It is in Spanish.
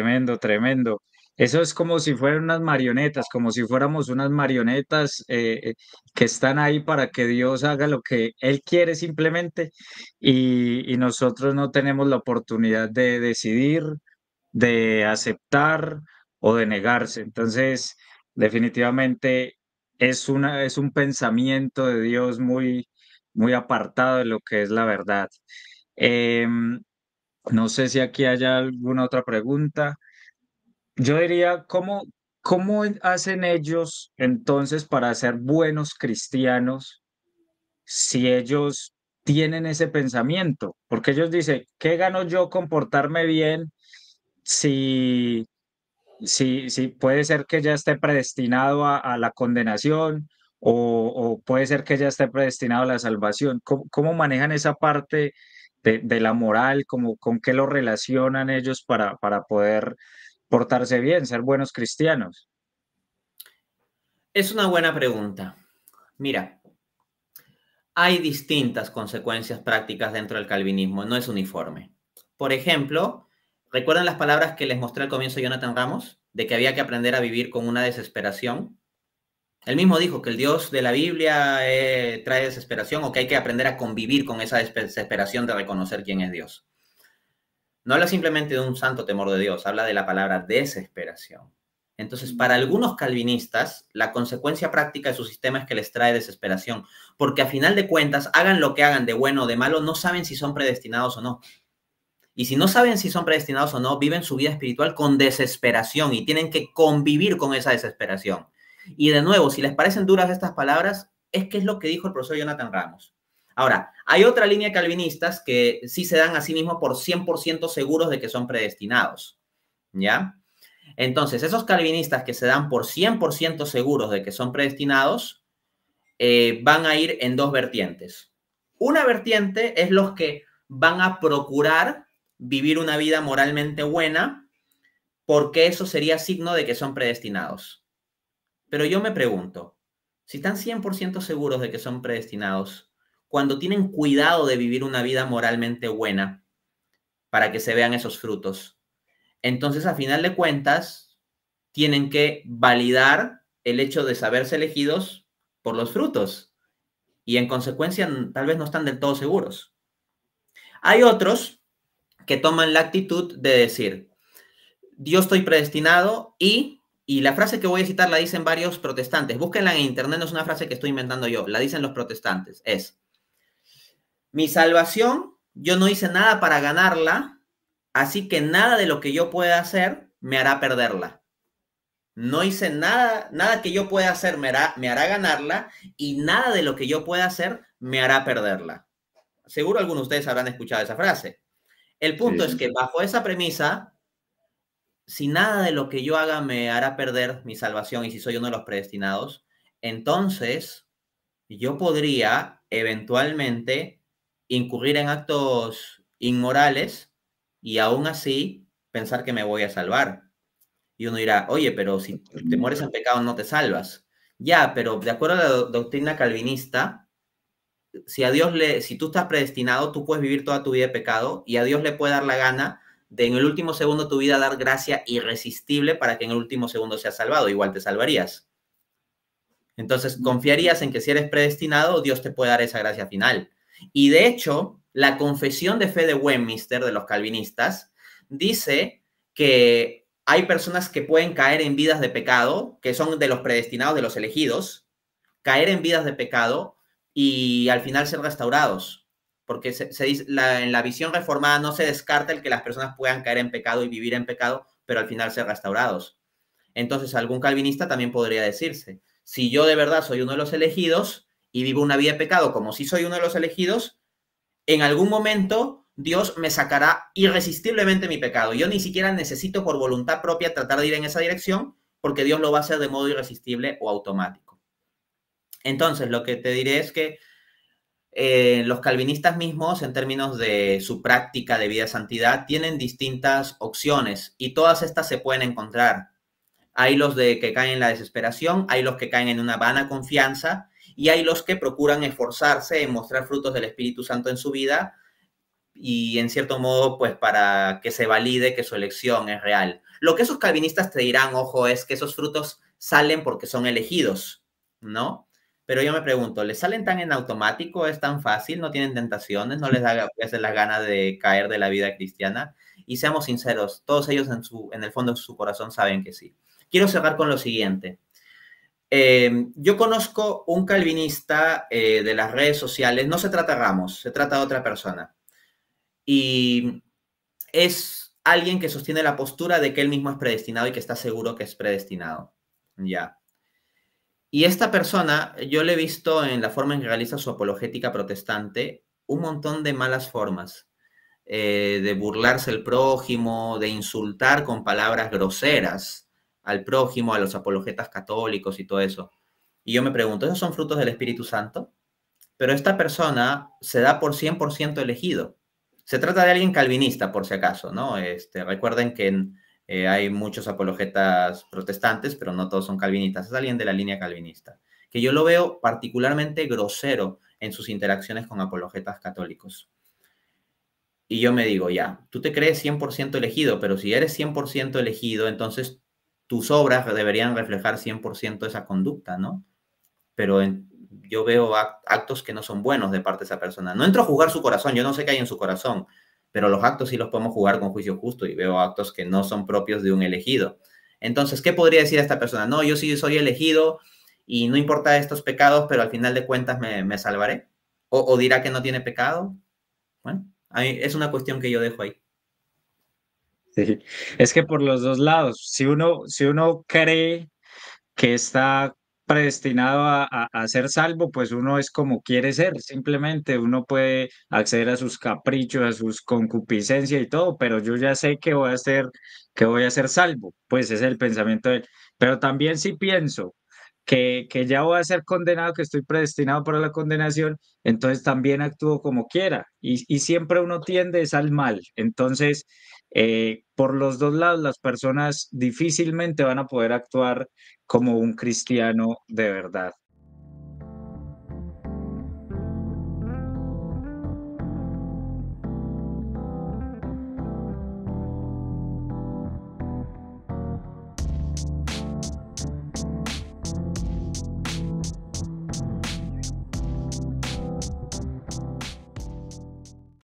Tremendo, tremendo. Eso es como si fueran unas marionetas, como si fuéramos unas marionetas eh, eh, que están ahí para que Dios haga lo que Él quiere simplemente y, nosotros no tenemos la oportunidad de decidir, de aceptar o de negarse. Entonces, definitivamente es, una, es un pensamiento de Dios muy, muy apartado de lo que es la verdad. Em, no sé si aquí haya alguna otra pregunta. Yo diría, ¿cómo, cómo hacen ellos entonces para ser buenos cristianos si ellos tienen ese pensamiento? Porque ellos dicen, ¿qué gano yo comportarme bien si, si, puede ser que ya esté predestinado a, la condenación o, puede ser que ya esté predestinado a la salvación? ¿Cómo, cómo manejan esa parte? de, la moral, como con qué lo relacionan ellos para, para poder portarse bien, ser buenos cristianos? Es una buena pregunta. Mira, hay distintas consecuencias prácticas dentro del calvinismo, no es uniforme. Por ejemplo, ¿recuerdan las palabras que les mostré al comienzo de Jonathan Ramos? De que había que aprender a vivir con una desesperación él mismo dijo que el Dios de la Biblia eh, trae desesperación o que hay que aprender a convivir con esa desesperación de reconocer quién es Dios. No habla simplemente de un santo temor de Dios, habla de la palabra desesperación. Entonces, para mm. algunos calvinistas, la consecuencia práctica de su sistema es que les trae desesperación, porque a final de cuentas, hagan lo que hagan de bueno o de malo, no saben si son predestinados o no. Y si no saben si son predestinados o no, viven su vida espiritual con desesperación y tienen que convivir con esa desesperación. Y de nuevo, si les parecen duras estas palabras, es que es lo que dijo el profesor Jonathan Ramos. Ahora, hay otra línea de calvinistas que sí se dan a sí mismos por 100% seguros de que son predestinados, ¿ya? Entonces, esos calvinistas que se dan por 100% seguros de que son predestinados, eh, van a ir en dos vertientes. Una vertiente es los que van a procurar vivir una vida moralmente buena, porque eso sería signo de que son predestinados. Pero yo me pregunto, si están 100% seguros de que son predestinados, cuando tienen cuidado de vivir una vida moralmente buena para que se vean esos frutos, entonces a final de cuentas tienen que validar el hecho de saberse elegidos por los frutos y en consecuencia tal vez no están del todo seguros. Hay otros que toman la actitud de decir, yo estoy predestinado y y la frase que voy a citar la dicen varios protestantes. Búsquenla en internet, no es una frase que estoy inventando yo, la dicen los protestantes. Es, mi salvación, yo no hice nada para ganarla, así que nada de lo que yo pueda hacer me hará perderla. No hice nada, nada que yo pueda hacer me hará, ganarla y nada de lo que yo pueda hacer me hará perderla. Seguro algunos de ustedes habrán escuchado esa frase. El punto es que bajo esa premisa, si nada de lo que yo haga me hará perder mi salvación y si soy uno de los predestinados, entonces yo podría eventualmente incurrir en actos inmorales y aún así pensar que me voy a salvar. Y uno dirá, oye, pero si te mueres en pecado no te salvas. Ya, pero de acuerdo a la doctrina calvinista, si a Dios le, si tú estás predestinado, tú puedes vivir toda tu vida de pecado y a Dios le puede dar la gana de en el último segundo tu vida dar gracia irresistible para que en el último segundo seas salvado. Igual te salvarías. Entonces, confiarías en que si eres predestinado, Dios te puede dar esa gracia final. Y de hecho, la confesión de fe de Westminster, de los calvinistas, dice que hay personas que pueden caer en vidas de pecado, que son de los predestinados, de los elegidos, caer en vidas de pecado y al final ser restaurados porque en la visión reformada no se descarta el que las personas puedan caer en pecado y vivir en pecado, pero al final ser restaurados. Entonces, algún calvinista también podría decirse, si yo de verdad soy uno de los elegidos y vivo una vida de pecado como si soy uno de los elegidos, en algún momento Dios me sacará irresistiblemente mi pecado. Yo ni siquiera necesito por voluntad propia tratar de ir en esa dirección, porque Dios lo va a hacer de modo irresistible o automático. Entonces, lo que te diré es que eh, los calvinistas mismos, en términos de su práctica de vida santidad, tienen distintas opciones y todas estas se pueden encontrar. Hay los de que caen en la desesperación, hay los que caen en una vana confianza y hay los que procuran esforzarse en mostrar frutos del Espíritu Santo en su vida y en cierto modo, pues para que se valide que su elección es real. Lo que esos calvinistas te dirán, ojo, es que esos frutos salen porque son elegidos, ¿no? Pero yo me pregunto, ¿les salen tan en automático? ¿Es tan fácil? ¿No tienen tentaciones? ¿No les da pues, la ganas de caer de la vida cristiana? Y seamos sinceros, todos ellos en, su, en el fondo de su corazón saben que sí. Quiero cerrar con lo siguiente. Em, yo conozco un calvinista eh, de las redes sociales, no se trata de Ramos, se trata de otra persona. Y es alguien que sostiene la postura de que él mismo es predestinado y que está seguro que es predestinado. Ya. Y esta persona, yo le he visto en la forma en que realiza su apologética protestante un montón de malas formas, eh, de burlarse el prójimo, de insultar con palabras groseras al prójimo, a los apologetas católicos y todo eso. Y yo me pregunto, ¿esos son frutos del Espíritu Santo? Pero esta persona se da por 100% elegido. Se trata de alguien calvinista, por si acaso, ¿no? Este, recuerden que en, eh, hay muchos apologetas protestantes, pero no todos son calvinistas. Es alguien de la línea calvinista, que yo lo veo particularmente grosero en sus interacciones con apologetas católicos. Y yo me digo, ya, tú te crees 100% elegido, pero si eres 100% elegido, entonces tus obras deberían reflejar 100% esa conducta, ¿no? Pero yo veo actos que no son buenos de parte de esa persona. No entro a juzgar su corazón, yo no sé qué hay en su corazón pero los actos sí los podemos jugar con juicio justo y veo actos que no son propios de un elegido. Entonces, ¿qué podría decir esta persona? No, yo sí soy elegido y no importa estos pecados, pero al final de cuentas me, salvaré. O, dirá que no tiene pecado. Bueno, es una cuestión que yo dejo ahí. Sí, es que por los dos lados, si uno, si uno cree que está predestinado a, a, ser salvo, pues uno es como quiere ser, simplemente uno puede acceder a sus caprichos, a sus concupiscencias y todo, pero yo ya sé que voy a ser, que voy a ser salvo, pues es el pensamiento de él. Pero también si pienso que, ya voy a ser condenado, que estoy predestinado para la condenación, entonces también actúo como quiera. Y, siempre uno tiende es al mal. Entonces, eh, por los dos lados, las personas difícilmente van a poder actuar como un cristiano de verdad.